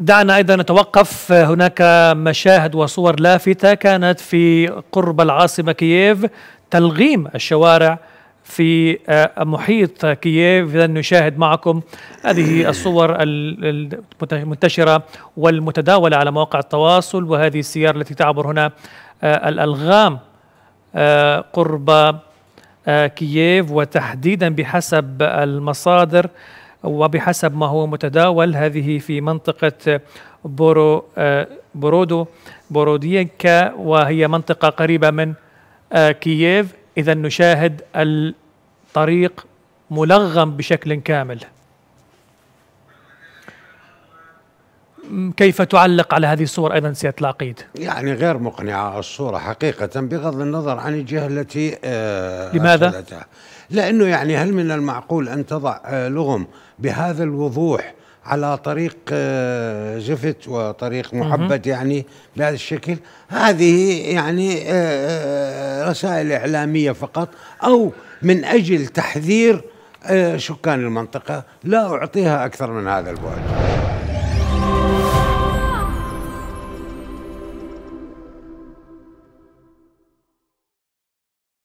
دعنا أيضا نتوقف آه، هناك مشاهد وصور لافتة كانت في قرب العاصمة كييف تلغيم الشوارع في آه، محيط كييف إذا نشاهد معكم هذه الصور المنتشرة والمتداولة على مواقع التواصل وهذه السيارة التي تعبر هنا آه، الألغام قرب كييف وتحديدا بحسب المصادر وبحسب ما هو متداول هذه في منطقة بورو آه، برودو بورودينكا وهي منطقة قريبة من آه، كييف إذا نشاهد الطريق ملغم بشكل كامل كيف تعلق على هذه الصور ايضا سياده العقيد؟ يعني غير مقنعه الصوره حقيقه بغض النظر عن الجهه التي آه، لماذا؟ أسلتها. لانه يعني هل من المعقول ان تضع آه، لغم بهذا الوضوح على طريق زفت آه، وطريق محبت يعني بهذا الشكل هذه يعني رسائل إعلامية فقط أو من أجل تحذير سكان المنطقة لا أعطيها أكثر من هذا البعد